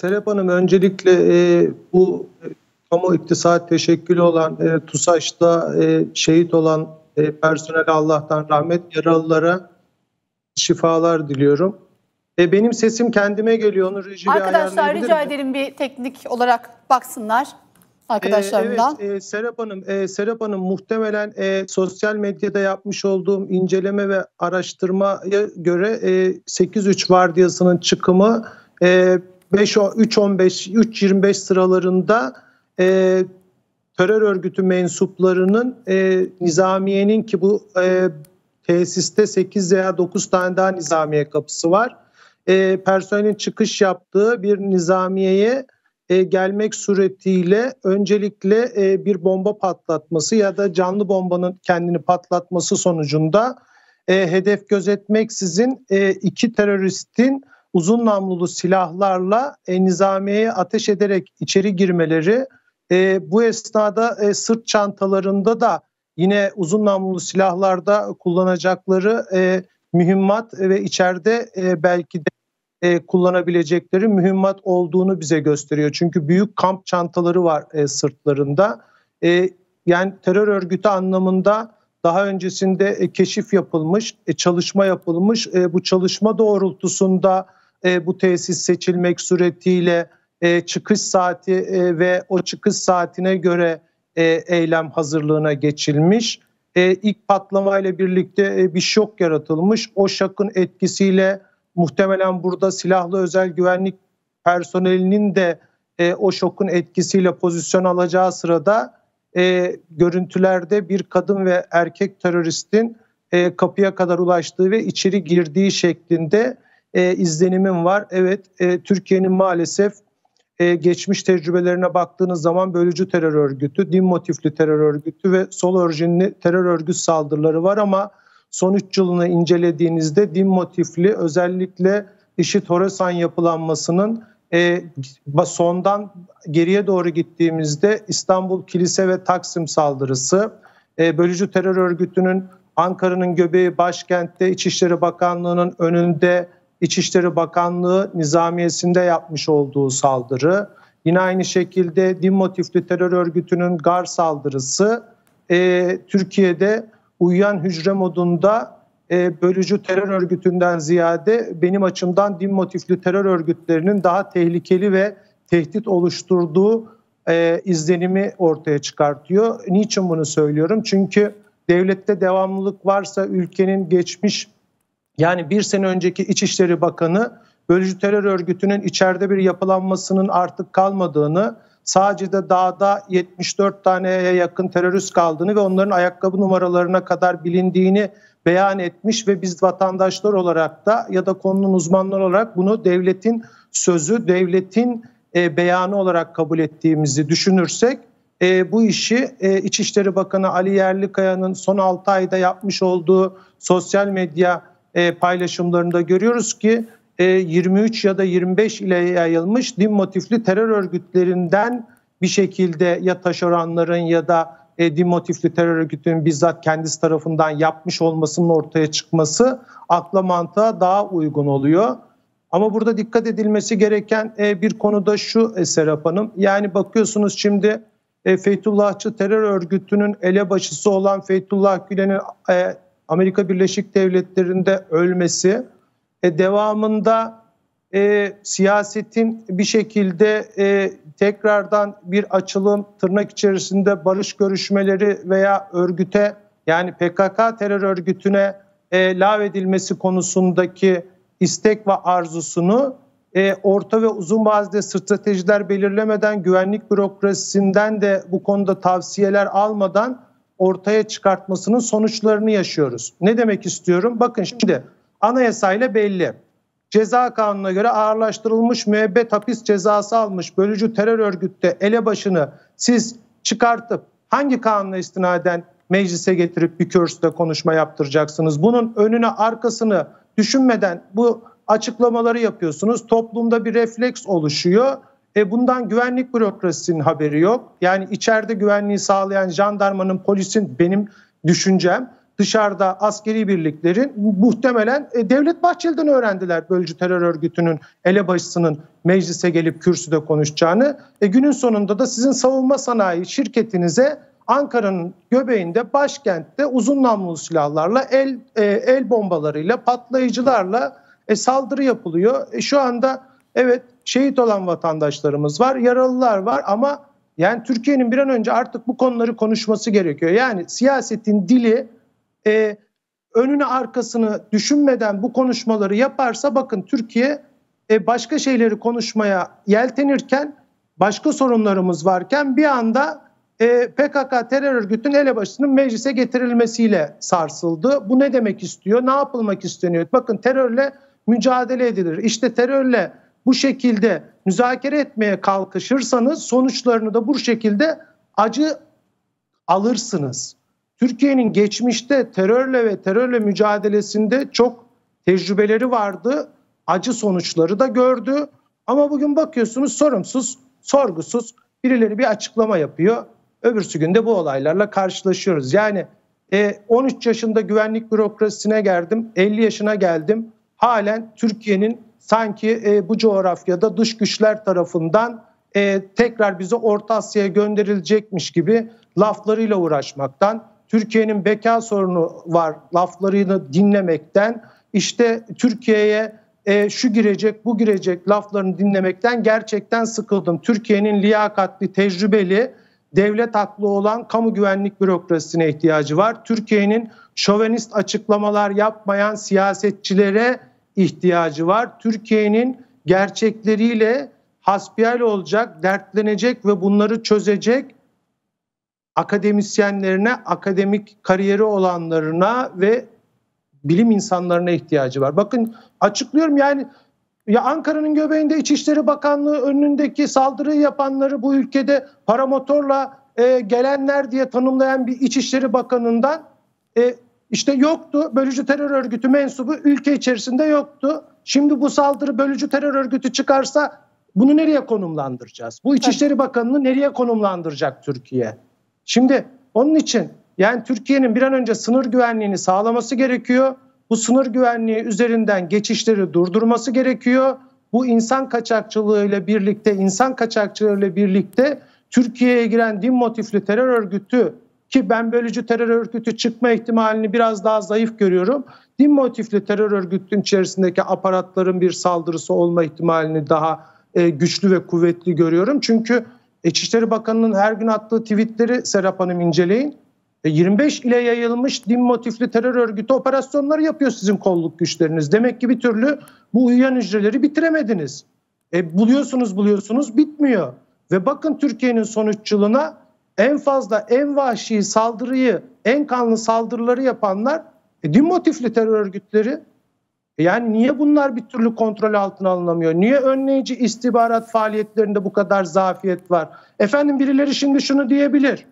Serap Hanım öncelikle e, bu e, kamu iktisat teşekkülü olan e, TUSAŞ'ta e, şehit olan e, personele Allah'tan rahmet, yaralılara şifalar diliyorum. E, benim sesim kendime geliyor. Onu rejiye Arkadaşlar rica ederim bir teknik olarak baksınlar arkadaşlarımdan. E, evet, e, Serap Hanım, Serap Hanım muhtemelen sosyal medyada yapmış olduğum inceleme ve araştırmaya göre e, 8.3 vardiyasının çıkımı 3-15, 3-25 sıralarında e, terör örgütü mensuplarının e, nizamiyenin ki bu e, tesiste 8 veya 9 tane daha nizamiye kapısı var. E, personelin çıkış yaptığı bir nizamiyeye e, gelmek suretiyle öncelikle e, bir bomba patlatması ya da canlı bombanın kendini patlatması sonucunda e, hedef gözetmeksizin e, iki teröristin uzun namlulu silahlarla e, nizamiyeye ateş ederek içeri girmeleri e, bu esnada e, sırt çantalarında da yine uzun namlulu silahlarda kullanacakları e, mühimmat ve içeride e, belki de e, kullanabilecekleri mühimmat olduğunu bize gösteriyor. Çünkü büyük kamp çantaları var e, sırtlarında. E, yani terör örgütü anlamında daha öncesinde e, keşif yapılmış, e, çalışma yapılmış. E, bu çalışma doğrultusunda e, bu tesis seçilmek suretiyle e, çıkış saati e, ve o çıkış saatine göre e, eylem hazırlığına geçilmiş. E, ilk patlamayla birlikte e, bir şok yaratılmış. O şokun etkisiyle muhtemelen burada silahlı özel güvenlik personelinin de e, o şokun etkisiyle pozisyon alacağı sırada e, görüntülerde bir kadın ve erkek teröristin e, kapıya kadar ulaştığı ve içeri girdiği şeklinde e, izlenimim var. Evet e, Türkiye'nin maalesef e, geçmiş tecrübelerine baktığınız zaman bölücü terör örgütü, din motifli terör örgütü ve sol orijinli terör örgüt saldırıları var ama son 3 yılını incelediğinizde din motifli özellikle işi Horasan yapılanmasının e, sondan geriye doğru gittiğimizde İstanbul Kilise ve Taksim saldırısı, e, bölücü terör örgütünün Ankara'nın göbeği başkentte İçişleri Bakanlığı'nın önünde İçişleri Bakanlığı nizamiyesinde yapmış olduğu saldırı, yine aynı şekilde din motifli terör örgütünün GAR saldırısı e, Türkiye'de uyuyan hücre modunda e, bölücü terör örgütünden ziyade benim açımdan din motifli terör örgütlerinin daha tehlikeli ve tehdit oluşturduğu e, izlenimi ortaya çıkartıyor. Niçin bunu söylüyorum? Çünkü devlette devamlılık varsa ülkenin geçmiş yani bir sene önceki İçişleri Bakanı bölücü terör örgütünün içeride bir yapılanmasının artık kalmadığını, sadece de dağda 74 taneye yakın terörist kaldığını ve onların ayakkabı numaralarına kadar bilindiğini beyan etmiş ve biz vatandaşlar olarak da ya da konunun uzmanları olarak bunu devletin sözü, devletin e, beyanı olarak kabul ettiğimizi düşünürsek e, bu işi e, İçişleri Bakanı Ali Yerlikaya'nın son 6 ayda yapmış olduğu sosyal medya e, paylaşımlarında görüyoruz ki e, 23 ya da 25 ile yayılmış din motifli terör örgütlerinden bir şekilde ya taşeronların ya da e, din motifli terör örgütünün bizzat kendisi tarafından yapmış olmasının ortaya çıkması akla mantığa daha uygun oluyor. Ama burada dikkat edilmesi gereken e, bir konu da şu e, Serap Hanım. Yani bakıyorsunuz şimdi e, Fethullahçı terör örgütünün elebaşısı olan Fethullah Gülen'in e, Amerika Birleşik Devletleri'nde ölmesi, e, devamında e, siyasetin bir şekilde e, tekrardan bir açılım, tırnak içerisinde barış görüşmeleri veya örgüte yani PKK terör örgütüne e, lav edilmesi konusundaki istek ve arzusunu e, orta ve uzun vadede stratejiler belirlemeden, güvenlik bürokrasisinden de bu konuda tavsiyeler almadan ortaya çıkartmasının sonuçlarını yaşıyoruz. Ne demek istiyorum? Bakın şimdi anayasayla belli. Ceza kanununa göre ağırlaştırılmış müebbet hapis cezası almış bölücü terör örgütte elebaşını siz çıkartıp hangi kanuna istinaden meclise getirip bir kürsüde konuşma yaptıracaksınız? Bunun önüne arkasını düşünmeden bu açıklamaları yapıyorsunuz. Toplumda bir refleks oluşuyor e bundan güvenlik bürokrasisinin haberi yok. Yani içeride güvenliği sağlayan jandarmanın, polisin benim düşüncem dışarıda askeri birliklerin muhtemelen e, Devlet Bahçeli'den öğrendiler bölücü terör örgütünün elebaşısının meclise gelip kürsüde konuşacağını. E, günün sonunda da sizin savunma sanayi şirketinize Ankara'nın göbeğinde başkentte uzun namlulu silahlarla el e, el bombalarıyla patlayıcılarla e, saldırı yapılıyor. E, şu anda evet şehit olan vatandaşlarımız var, yaralılar var ama yani Türkiye'nin bir an önce artık bu konuları konuşması gerekiyor. Yani siyasetin dili e, önünü arkasını düşünmeden bu konuşmaları yaparsa bakın Türkiye e, başka şeyleri konuşmaya yeltenirken başka sorunlarımız varken bir anda e, PKK terör örgütünün elebaşının meclise getirilmesiyle sarsıldı. Bu ne demek istiyor? Ne yapılmak isteniyor? Bakın terörle mücadele edilir. İşte terörle bu şekilde müzakere etmeye kalkışırsanız sonuçlarını da bu şekilde acı alırsınız. Türkiye'nin geçmişte terörle ve terörle mücadelesinde çok tecrübeleri vardı. Acı sonuçları da gördü. Ama bugün bakıyorsunuz sorumsuz, sorgusuz birileri bir açıklama yapıyor. Öbürsü günde bu olaylarla karşılaşıyoruz. Yani e, 13 yaşında güvenlik bürokrasisine geldim, 50 yaşına geldim. Halen Türkiye'nin sanki e, bu coğrafyada dış güçler tarafından e, tekrar bize Orta Asya'ya gönderilecekmiş gibi laflarıyla uğraşmaktan, Türkiye'nin beka sorunu var laflarını dinlemekten, işte Türkiye'ye e, şu girecek bu girecek laflarını dinlemekten gerçekten sıkıldım. Türkiye'nin liyakatli, tecrübeli, devlet haklı olan kamu güvenlik bürokrasisine ihtiyacı var. Türkiye'nin şovenist açıklamalar yapmayan siyasetçilere ihtiyacı var. Türkiye'nin gerçekleriyle hasbihal olacak, dertlenecek ve bunları çözecek akademisyenlerine, akademik kariyeri olanlarına ve bilim insanlarına ihtiyacı var. Bakın açıklıyorum yani ya Ankara'nın göbeğinde İçişleri Bakanlığı önündeki saldırı yapanları bu ülkede paramotorla e, gelenler diye tanımlayan bir İçişleri Bakanı'ndan e, işte yoktu. Bölücü terör örgütü mensubu ülke içerisinde yoktu. Şimdi bu saldırı bölücü terör örgütü çıkarsa bunu nereye konumlandıracağız? Bu İçişleri Bakanı'nı nereye konumlandıracak Türkiye? Şimdi onun için yani Türkiye'nin bir an önce sınır güvenliğini sağlaması gerekiyor. Bu sınır güvenliği üzerinden geçişleri durdurması gerekiyor. Bu insan kaçakçılığı ile birlikte, insan kaçakçılığıyla birlikte Türkiye'ye giren din motifli terör örgütü ki ben bölücü terör örgütü çıkma ihtimalini biraz daha zayıf görüyorum. Din motifli terör örgütünün içerisindeki aparatların bir saldırısı olma ihtimalini daha e, güçlü ve kuvvetli görüyorum. Çünkü İçişleri Bakanı'nın her gün attığı tweetleri Serap Hanım inceleyin. 25 e, ile yayılmış din motifli terör örgütü operasyonları yapıyor sizin kolluk güçleriniz. Demek ki bir türlü bu uyuyan hücreleri bitiremediniz. E, buluyorsunuz buluyorsunuz bitmiyor. Ve bakın Türkiye'nin son 3 yılına en fazla en vahşi saldırıyı, en kanlı saldırıları yapanlar e, din motifli terör örgütleri. E, yani niye bunlar bir türlü kontrol altına alınamıyor? Niye önleyici istihbarat faaliyetlerinde bu kadar zafiyet var? Efendim birileri şimdi şunu diyebilir.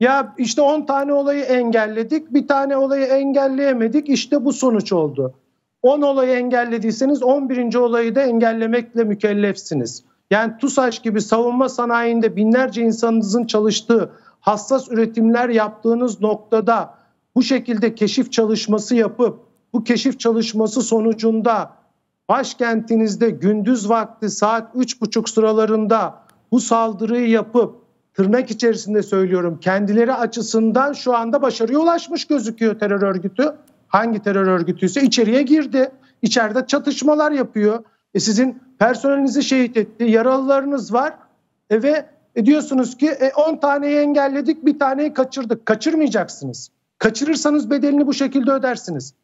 Ya işte 10 tane olayı engelledik, bir tane olayı engelleyemedik. işte bu sonuç oldu. 10 olayı engellediyseniz 11. olayı da engellemekle mükellefsiniz. Yani TUSAŞ gibi savunma sanayinde binlerce insanınızın çalıştığı, hassas üretimler yaptığınız noktada bu şekilde keşif çalışması yapıp bu keşif çalışması sonucunda başkentinizde gündüz vakti saat 3.30 sıralarında bu saldırıyı yapıp tırnak içerisinde söylüyorum kendileri açısından şu anda başarıya ulaşmış gözüküyor terör örgütü. Hangi terör örgütüyse içeriye girdi. İçeride çatışmalar yapıyor. E sizin Personelinizi şehit etti. Yaralılarınız var. E, ve e, diyorsunuz ki 10 e, taneyi engelledik, bir taneyi kaçırdık. Kaçırmayacaksınız. Kaçırırsanız bedelini bu şekilde ödersiniz.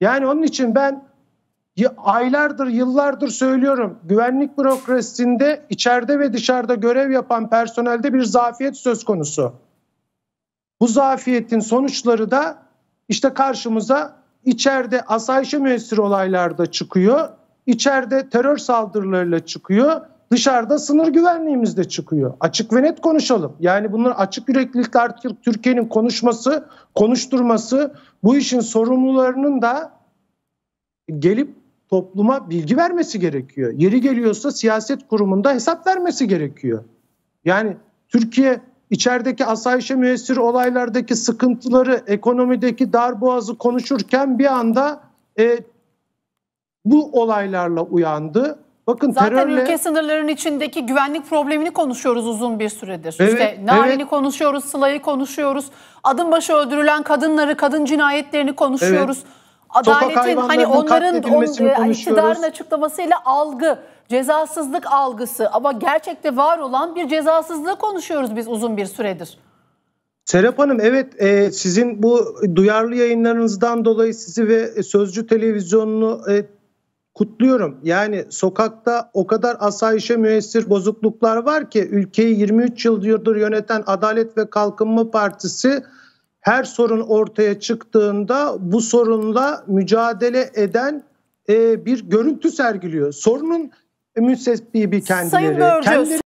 Yani onun için ben aylardır, yıllardır söylüyorum. Güvenlik bürokrasisinde içeride ve dışarıda görev yapan personelde bir zafiyet söz konusu. Bu zafiyetin sonuçları da işte karşımıza içeride asayişe müessir olaylarda çıkıyor içeride terör saldırılarıyla çıkıyor. Dışarıda sınır güvenliğimizde çıkıyor. Açık ve net konuşalım. Yani bunlar açık yüreklilikle artık Türkiye'nin konuşması, konuşturması, bu işin sorumlularının da gelip topluma bilgi vermesi gerekiyor. Yeri geliyorsa siyaset kurumunda hesap vermesi gerekiyor. Yani Türkiye içerideki asayişe müessir olaylardaki sıkıntıları, ekonomideki dar boğazı konuşurken bir anda e, bu olaylarla uyandı. Bakın Zaten terörle... ülke sınırlarının içindeki güvenlik problemini konuşuyoruz uzun bir süredir. Evet, işte Narin'i evet. konuşuyoruz, Sıla'yı konuşuyoruz. Adım başı öldürülen kadınları, kadın cinayetlerini konuşuyoruz. Evet. Adaletin hani onların e, hani on, iktidarın açıklamasıyla algı, cezasızlık algısı ama gerçekte var olan bir cezasızlığı konuşuyoruz biz uzun bir süredir. Serap Hanım evet e, sizin bu duyarlı yayınlarınızdan dolayı sizi ve Sözcü Televizyonu'nu e, kutluyorum. Yani sokakta o kadar asayişe müessir bozukluklar var ki ülkeyi 23 yıldır yöneten Adalet ve Kalkınma Partisi her sorun ortaya çıktığında bu sorunla mücadele eden e, bir görüntü sergiliyor. Sorunun müsebbibi kendileri. Sayın kendileri...